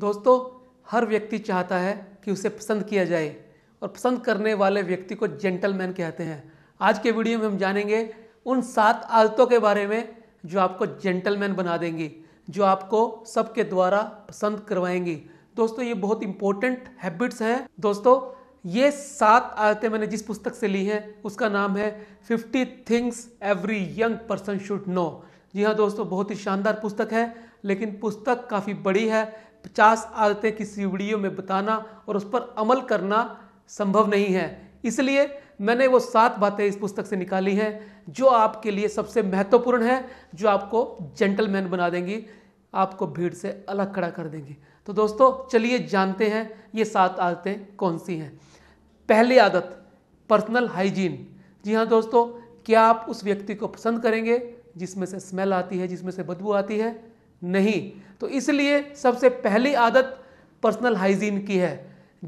दोस्तों हर व्यक्ति चाहता है कि उसे पसंद किया जाए और पसंद करने वाले व्यक्ति को जेंटलमैन कहते हैं आज के वीडियो में हम जानेंगे उन सात आदतों के बारे में जो आपको जेंटलमैन बना देंगी जो आपको सबके द्वारा पसंद करवाएंगी दोस्तों ये बहुत इंपॉर्टेंट हैबिट्स हैं दोस्तों ये सात आदतें मैंने जिस पुस्तक से ली हैं उसका नाम है fifty things every young person should know जी हाँ दोस्तों बहुत ही शानदार पुस्तक है लेकिन पुस्तक काफ़ी बड़ी है पचास आदतें किसी वीडियो में बताना और उस पर अमल करना संभव नहीं है इसलिए मैंने वो सात बातें इस पुस्तक से निकाली हैं जो आपके लिए सबसे महत्वपूर्ण है जो आपको जेंटलमैन बना देंगी आपको भीड़ से अलग खड़ा कर देंगी तो दोस्तों चलिए जानते हैं ये सात आदतें कौन सी हैं पहली आदत पर्सनल हाइजीन जी हाँ दोस्तों क्या आप उस व्यक्ति को पसंद करेंगे जिसमें से स्मेल आती है जिसमें से बदबू आती है नहीं तो इसलिए सबसे पहली आदत पर्सनल हाइजीन की है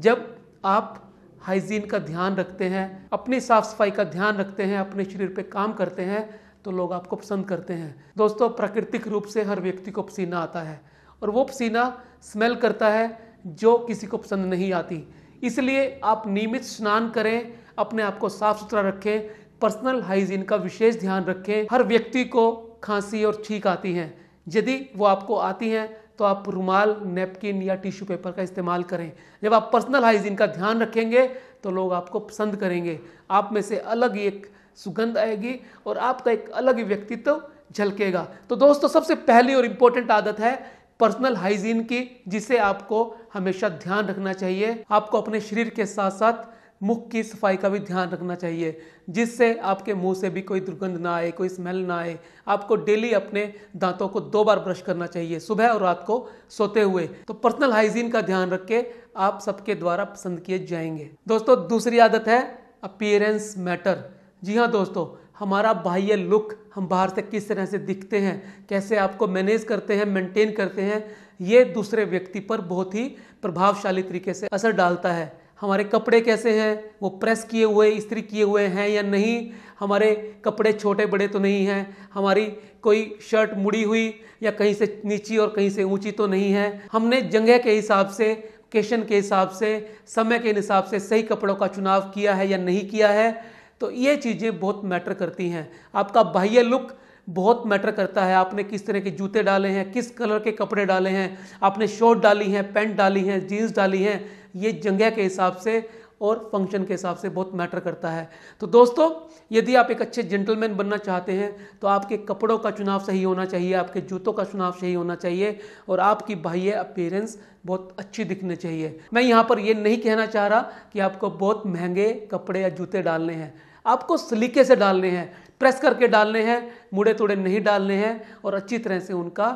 जब आप हाइजीन का ध्यान रखते हैं अपनी साफ सफाई का ध्यान रखते हैं अपने शरीर पे काम करते हैं तो लोग आपको पसंद करते हैं दोस्तों प्राकृतिक रूप से हर व्यक्ति को पसीना आता है और वो पसीना स्मेल करता है जो किसी को पसंद नहीं आती इसलिए आप नियमित स्नान करें अपने आप को साफ सुथरा रखें पर्सनल हाइजीन का विशेष ध्यान रखें हर व्यक्ति को खांसी और छींक आती हैं यदि वो आपको आती हैं तो आप रुमाल नेपकिन या टिश्यू पेपर का इस्तेमाल करें जब आप पर्सनल हाइजीन का ध्यान रखेंगे तो लोग आपको पसंद करेंगे आप में से अलग ही एक सुगंध आएगी और आपका एक अलग ही व्यक्तित्व झलकेगा तो दोस्तों सबसे पहली और इम्पोर्टेंट आदत है पर्सनल हाइजीन की जिसे आपको हमेशा ध्यान रखना चाहिए आपको अपने शरीर के साथ साथ मुख की सफाई का भी ध्यान रखना चाहिए जिससे आपके मुंह से भी कोई दुर्गंध ना आए कोई स्मेल ना आए आपको डेली अपने दांतों को दो बार ब्रश करना चाहिए सुबह और रात को सोते हुए तो पर्सनल हाइजीन का ध्यान रख के आप सबके द्वारा पसंद किए जाएंगे दोस्तों दूसरी आदत है अपियरेंस मैटर जी हाँ दोस्तों हमारा बाह्य लुक हम बाहर से किस तरह से दिखते हैं कैसे आपको मैनेज करते हैं मेंटेन करते हैं ये दूसरे व्यक्ति पर बहुत ही प्रभावशाली तरीके से असर डालता है हमारे कपड़े कैसे हैं वो प्रेस किए हुए इस्त्री किए हुए हैं या नहीं हमारे कपड़े छोटे बड़े तो नहीं हैं हमारी कोई शर्ट मुड़ी हुई या कहीं से नीची और कहीं से ऊंची तो नहीं है हमने जगह के हिसाब से केशन के हिसाब से समय के हिसाब से सही कपड़ों का चुनाव किया है या नहीं किया है तो ये चीज़ें बहुत मैटर करती हैं आपका बाह्य लुक बहुत मैटर करता है आपने किस तरह के जूते डाले हैं किस कलर के कपड़े डाले हैं आपने शर्ट डाली हैं पैंट डाली हैं जीन्स डाली हैं ये जगह के हिसाब से और फंक्शन के हिसाब से बहुत मैटर करता है तो दोस्तों यदि आप एक अच्छे जेंटलमैन बनना चाहते हैं तो आपके कपड़ों का चुनाव सही होना चाहिए आपके जूतों का चुनाव सही होना चाहिए और आपकी बाह्य अपीयरेंस बहुत अच्छी दिखनी चाहिए मैं यहाँ पर ये नहीं कहना चाह रहा कि आपको बहुत महंगे कपड़े या जूते डालने हैं आपको सलीके से डालने हैं प्रेस करके डालने हैं मुड़े तोड़े नहीं डालने हैं और अच्छी तरह से उनका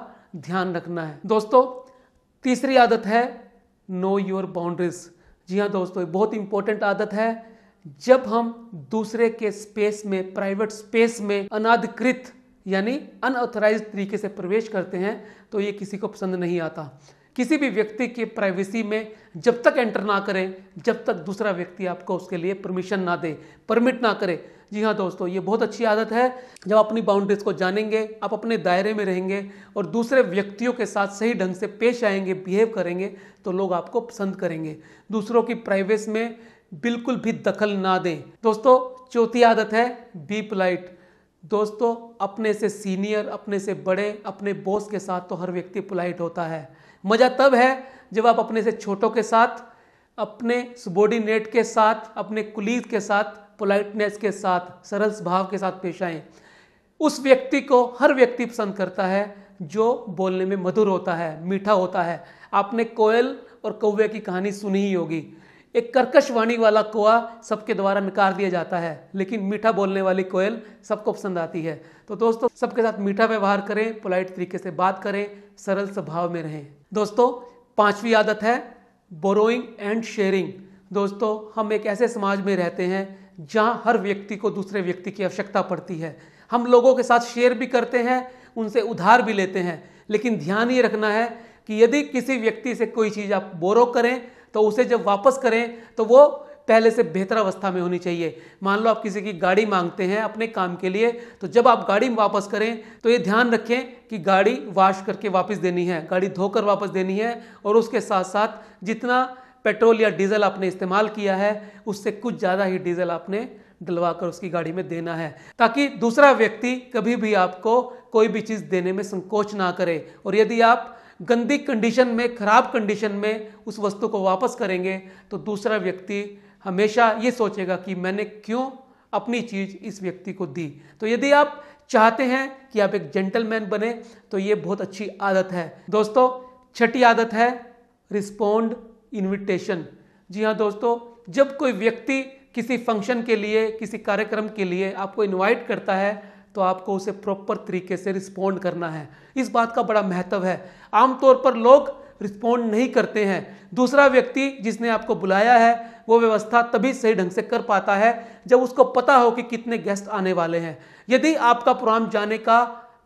ध्यान रखना है दोस्तों तीसरी आदत है नो योर बाउंड्रीज जी हाँ दोस्तों बहुत इंपॉर्टेंट आदत है जब हम दूसरे के स्पेस में प्राइवेट स्पेस में अनाधिकृत यानी अनऑथराइज तरीके से प्रवेश करते हैं तो ये किसी को पसंद नहीं आता किसी भी व्यक्ति के प्राइवेसी में जब तक एंटर ना करें जब तक दूसरा व्यक्ति आपको उसके लिए परमिशन ना दे परमिट ना करे जी हाँ दोस्तों ये बहुत अच्छी आदत है जब अपनी बाउंड्रीज को जानेंगे आप अपने दायरे में रहेंगे और दूसरे व्यक्तियों के साथ सही ढंग से पेश आएंगे बिहेव करेंगे तो लोग आपको पसंद करेंगे दूसरों की प्राइवेस में बिल्कुल भी दखल ना दें दोस्तों चौथी आदत है बी पोलाइट दोस्तों अपने से सीनियर अपने से बड़े अपने बॉस के साथ तो हर व्यक्ति पोलाइट होता है मज़ा तब है जब आप अपने से छोटों के साथ अपने सबोर्डिनेट के साथ अपने कुलीग के साथ पोलाइटनेस के साथ सरल स्वभाव के साथ पेश आए उस व्यक्ति को हर व्यक्ति पसंद करता है जो बोलने में मधुर होता है मीठा होता है आपने कोयल और कौवे की कहानी सुनी ही होगी एक कर्कश वाणी वाला कुआ सबके द्वारा नकार दिया जाता है लेकिन मीठा बोलने वाली कोयल सबको पसंद आती है तो दोस्तों सबके साथ मीठा व्यवहार करें पोलाइट तरीके से बात करें सरल स्वभाव में रहें दोस्तों पांचवी आदत है बोरोइंग एंड शेयरिंग दोस्तों हम एक ऐसे समाज में रहते हैं जहाँ हर व्यक्ति को दूसरे व्यक्ति की आवश्यकता पड़ती है हम लोगों के साथ शेयर भी करते हैं उनसे उधार भी लेते हैं लेकिन ध्यान ये रखना है कि यदि किसी व्यक्ति से कोई चीज़ आप बोरो करें तो उसे जब वापस करें तो वो पहले से बेहतर अवस्था में होनी चाहिए मान लो आप किसी की गाड़ी मांगते हैं अपने काम के लिए तो जब आप गाड़ी वापस करें तो ये ध्यान रखें कि गाड़ी वाश करके वापस देनी है गाड़ी धोकर वापस देनी है और उसके साथ साथ जितना पेट्रोल या डीजल आपने इस्तेमाल किया है उससे कुछ ज़्यादा ही डीजल आपने डलवा कर उसकी गाड़ी में देना है ताकि दूसरा व्यक्ति कभी भी आपको कोई भी चीज़ देने में संकोच ना करे और यदि आप गंदी कंडीशन में खराब कंडीशन में उस वस्तु को वापस करेंगे तो दूसरा व्यक्ति हमेशा ये सोचेगा कि मैंने क्यों अपनी चीज़ इस व्यक्ति को दी तो यदि आप चाहते हैं कि आप एक जेंटलमैन बने तो ये बहुत अच्छी आदत है दोस्तों छठी आदत है रिस्पोंड इनविटेशन जी हाँ दोस्तों जब कोई व्यक्ति किसी फंक्शन के लिए किसी कार्यक्रम के लिए आपको इनवाइट करता है तो आपको उसे प्रॉपर तरीके से रिस्पॉन्ड करना है इस बात का बड़ा महत्व है आमतौर पर लोग रिस्पोंड नहीं करते हैं दूसरा व्यक्ति जिसने आपको बुलाया है वो व्यवस्था तभी सही ढंग से कर पाता है जब उसको पता हो कि कितने गेस्ट आने वाले हैं यदि आपका प्रोग्राम जाने का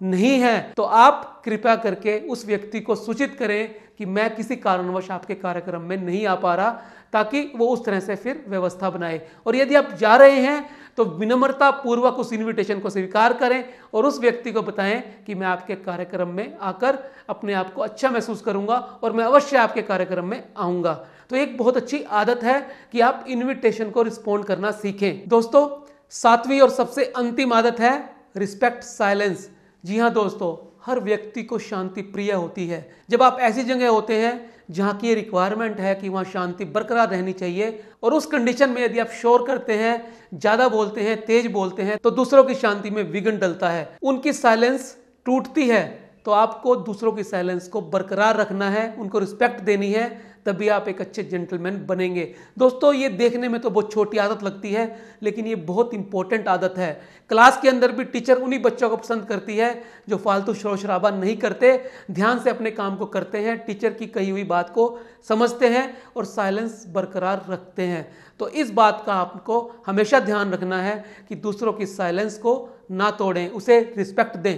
नहीं है तो आप कृपया करके उस व्यक्ति को सूचित करें कि मैं किसी कारणवश आपके कार्यक्रम में नहीं आ पा रहा ताकि वो उस तरह से फिर व्यवस्था बनाए और यदि आप जा रहे हैं तो विनम्रता पूर्वक उस इनविटेशन को स्वीकार करें और उस व्यक्ति को बताएं कि मैं आपके कार्यक्रम में आकर अपने आप को अच्छा महसूस करूंगा और मैं अवश्य आपके कार्यक्रम में आऊंगा तो एक बहुत अच्छी आदत है कि आप इनविटेशन को रिस्पोंड करना सीखें दोस्तों सातवीं और सबसे अंतिम आदत है रिस्पेक्ट साइलेंस जी हाँ दोस्तों हर व्यक्ति को शांति प्रिय होती है जब आप ऐसी जगह होते हैं जहाँ की ये रिक्वायरमेंट है कि वहाँ शांति बरकरार रहनी चाहिए और उस कंडीशन में यदि आप शोर करते हैं ज़्यादा बोलते हैं तेज बोलते हैं तो दूसरों की शांति में विघन डलता है उनकी साइलेंस टूटती है तो आपको दूसरों की साइलेंस को बरकरार रखना है उनको रिस्पेक्ट देनी है तभी आप एक अच्छे जेंटलमैन बनेंगे दोस्तों ये देखने में तो बहुत छोटी आदत लगती है लेकिन ये बहुत इंपॉर्टेंट आदत है क्लास के अंदर भी टीचर उन्हीं बच्चों को पसंद करती है जो फालतू शोर शराबा नहीं करते ध्यान से अपने काम को करते हैं टीचर की कही हुई बात को समझते हैं और साइलेंस बरकरार रखते हैं तो इस बात का आपको हमेशा ध्यान रखना है कि दूसरों की साइलेंस को ना तोड़ें उसे रिस्पेक्ट दें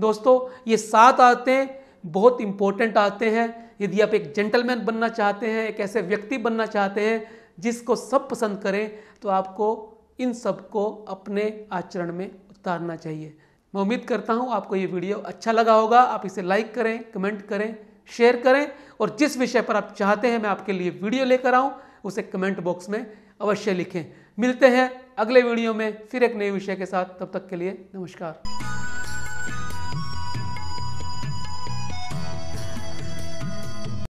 दोस्तों ये सात आते बहुत इंपॉर्टेंट आते हैं यदि आप एक जेंटलमैन बनना चाहते हैं एक ऐसे व्यक्ति बनना चाहते हैं जिसको सब पसंद करें तो आपको इन सबको अपने आचरण में उतारना चाहिए मैं उम्मीद करता हूँ आपको ये वीडियो अच्छा लगा होगा आप इसे लाइक करें कमेंट करें शेयर करें और जिस विषय पर आप चाहते हैं मैं आपके लिए वीडियो लेकर आऊँ उसे कमेंट बॉक्स में अवश्य लिखें मिलते हैं अगले वीडियो में फिर एक नए विषय के साथ तब तक के लिए नमस्कार